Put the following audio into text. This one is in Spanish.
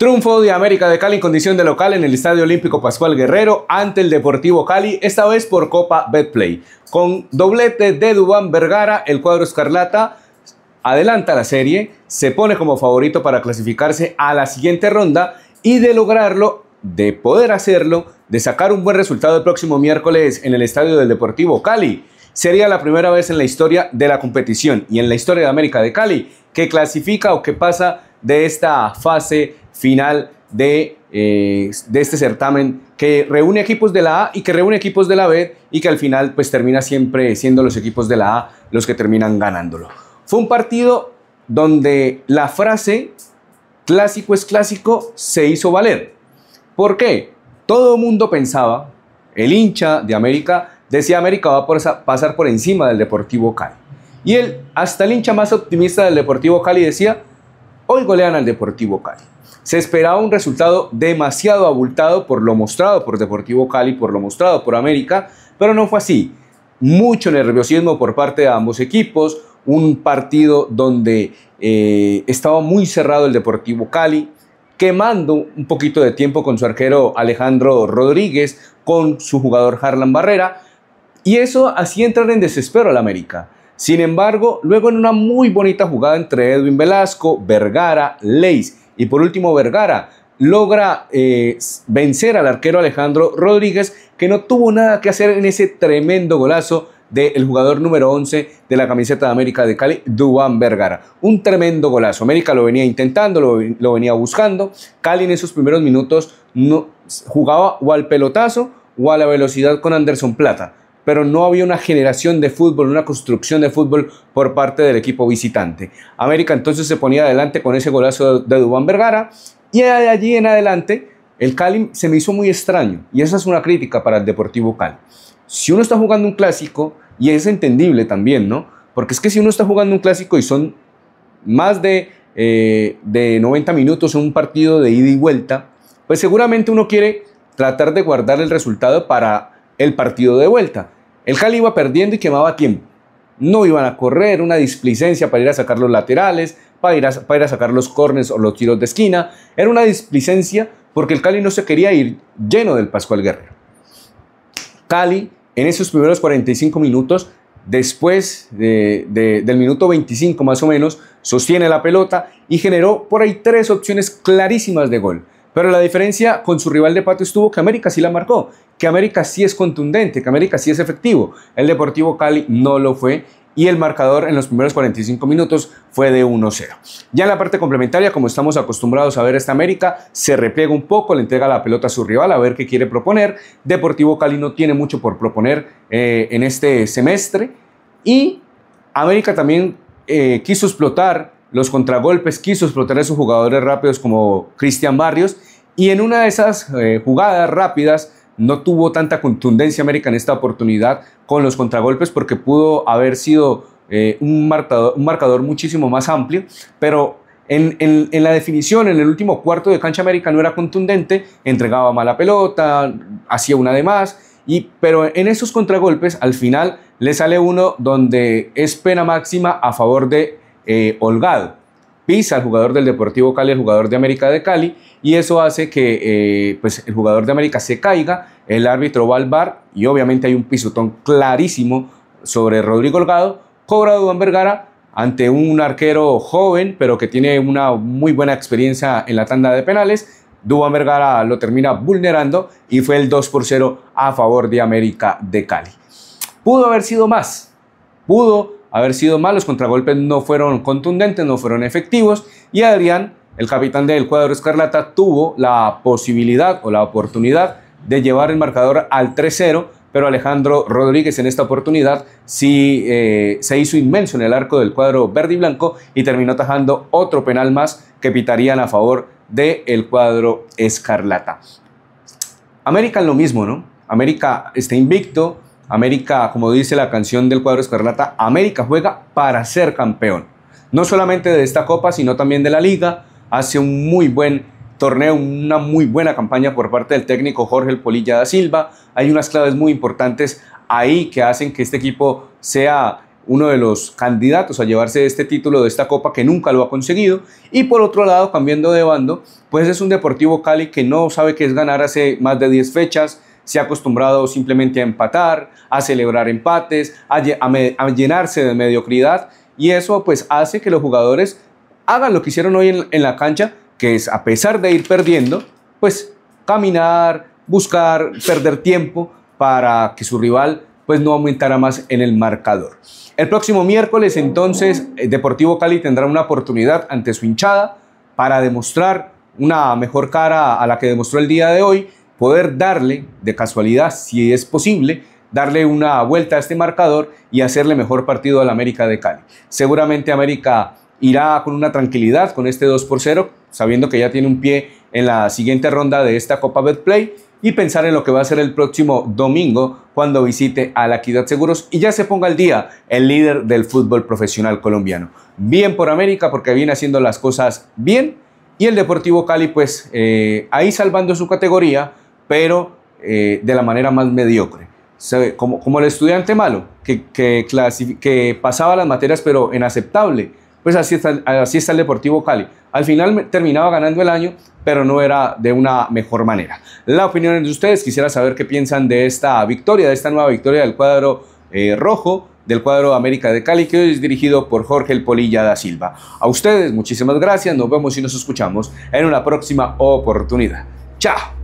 Triunfo de América de Cali en condición de local en el Estadio Olímpico Pascual Guerrero ante el Deportivo Cali, esta vez por Copa Betplay. Con doblete de Dubán Vergara, el cuadro escarlata adelanta la serie, se pone como favorito para clasificarse a la siguiente ronda y de lograrlo, de poder hacerlo, de sacar un buen resultado el próximo miércoles en el Estadio del Deportivo Cali. Sería la primera vez en la historia de la competición y en la historia de América de Cali que clasifica o que pasa de esta fase final eh, de, este certamen que reúne equipos de la A y que reúne equipos de la B y que al final pues termina siempre siendo los equipos de la A los que terminan ganándolo. Fue un partido donde la frase clásico es clásico se hizo valer. ¿Por qué? Todo el mundo pensaba, el hincha de América decía América va a pasar por encima del Deportivo Cali. Y él, hasta el hincha más optimista del Deportivo Cali decía, hoy golean al Deportivo Cali. Se esperaba un resultado demasiado abultado por lo mostrado por Deportivo Cali, por lo mostrado por América, pero no fue así. Mucho nerviosismo por parte de ambos equipos, un partido donde eh, estaba muy cerrado el Deportivo Cali, quemando un poquito de tiempo con su arquero Alejandro Rodríguez, con su jugador Harlan Barrera, y eso hacía entrar en desespero al América. Sin embargo, luego en una muy bonita jugada entre Edwin Velasco, Vergara, Leis y por último Vergara, logra eh, vencer al arquero Alejandro Rodríguez, que no tuvo nada que hacer en ese tremendo golazo del jugador número 11 de la camiseta de América de Cali, Duan Vergara. Un tremendo golazo. América lo venía intentando, lo, venía buscando. Cali en esos primeros minutos no, jugaba o al pelotazo o a la velocidad con Anderson Plata pero no había una generación de fútbol, una construcción de fútbol por parte del equipo visitante. América entonces se ponía adelante con ese golazo de, Dubán Vergara y de allí en adelante el Cali se me hizo muy extraño y esa es una crítica para el Deportivo Cali. Si uno está jugando un clásico, y es entendible también, ¿no? Porque es que si uno está jugando un clásico y son más de, eh, de 90 minutos en un partido de ida y vuelta, pues seguramente uno quiere tratar de guardar el resultado para el partido de vuelta. El Cali iba perdiendo y quemaba tiempo. No iban a correr, una displicencia para ir a sacar los laterales, para ir a, para sacar los corners o los tiros de esquina. Era una displicencia porque el Cali no se quería ir lleno del Pascual Guerrero. Cali, en esos primeros 45 minutos, después del minuto 25 más o menos, sostiene la pelota y generó por ahí tres opciones clarísimas de gol. Pero la diferencia con su rival de patio estuvo que América sí la marcó, que América sí es contundente, que América sí es efectivo. El Deportivo Cali no lo fue y el marcador en los primeros 45 minutos fue de 1-0. Ya en la parte complementaria, como estamos acostumbrados a ver esta América, se repliega un poco, le entrega la pelota a su rival a ver qué quiere proponer. Deportivo Cali no tiene mucho por proponer eh, en este semestre y América también eh, quiso explotar los contragolpes, quiso explotar a sus jugadores rápidos como Cristian Barrios y en una de esas eh, jugadas rápidas no tuvo tanta contundencia América en esta oportunidad con los contragolpes porque pudo haber sido eh, un, marcador, muchísimo más amplio, pero en, la definición, en el último cuarto de cancha América no era contundente, entregaba mala pelota, hacía una de más, y, pero en esos contragolpes al final le sale uno donde es pena máxima a favor de eh, holgado. Pisa, el jugador del Deportivo Cali, el jugador de América de Cali, y eso hace que eh, pues el jugador de América se caiga, el árbitro va al bar y obviamente hay un pisotón clarísimo sobre Rodrigo Holgado, cobra Duban Vergara ante un arquero joven, pero que tiene una muy buena experiencia en la tanda de penales. Dubán Vergara lo termina vulnerando y fue el 2 por 0 a favor de América de Cali. Pudo haber sido más, pudo haber sido mal, los contragolpes no fueron contundentes, no fueron efectivos y Adrián, el capitán del cuadro Escarlata, tuvo la posibilidad o la oportunidad de llevar el marcador al 3-0, pero Alejandro Rodríguez en esta oportunidad sí eh, se hizo inmenso en el arco del cuadro verde y blanco y terminó tajando otro penal más que pitarían a favor del cuadro Escarlata. América es lo mismo, ¿no? América está invicto, América, como dice la canción del cuadro Escarlata, América juega para ser campeón. No solamente de esta copa, sino también de la liga. Hace un muy buen torneo, una muy buena campaña por parte del técnico Jorge El Polilla da Silva. Hay unas claves muy importantes ahí que hacen que este equipo sea uno de los candidatos a llevarse este título de esta copa que nunca lo ha conseguido. Y por otro lado, cambiando de bando, pues es un Deportivo Cali que no sabe qué es ganar hace más de 10 fechas, se ha acostumbrado simplemente a empatar, a celebrar empates, a, llenarse de mediocridad y eso pues hace que los jugadores hagan lo que hicieron hoy en, la cancha, que es a pesar de ir perdiendo, pues caminar, buscar, perder tiempo para que su rival pues no aumentara más en el marcador. El próximo miércoles entonces eh, Deportivo Cali tendrá una oportunidad ante su hinchada para demostrar una mejor cara a la que demostró el día de hoy poder darle, de casualidad, si es posible, darle una vuelta a este marcador y hacerle mejor partido al América de Cali. Seguramente América irá con una tranquilidad con este 2 por 0, sabiendo que ya tiene un pie en la siguiente ronda de esta Copa Betplay y pensar en lo que va a ser el próximo domingo cuando visite a la Equidad Seguros y ya se ponga al día el líder del fútbol profesional colombiano. Bien por América porque viene haciendo las cosas bien y el Deportivo Cali pues eh, ahí salvando su categoría pero eh, de la manera más mediocre. como, como el estudiante malo, que, pasaba las materias pero en aceptable, pues así está, así está el Deportivo Cali. Al final terminaba ganando el año, pero no era de una mejor manera. La opinión de ustedes, quisiera saber qué piensan de esta victoria, de esta nueva victoria del cuadro eh, rojo, del cuadro América de Cali, que hoy es dirigido por Jorge El Polilla da Silva. A ustedes, muchísimas gracias, nos vemos y nos escuchamos en una próxima oportunidad. Chao.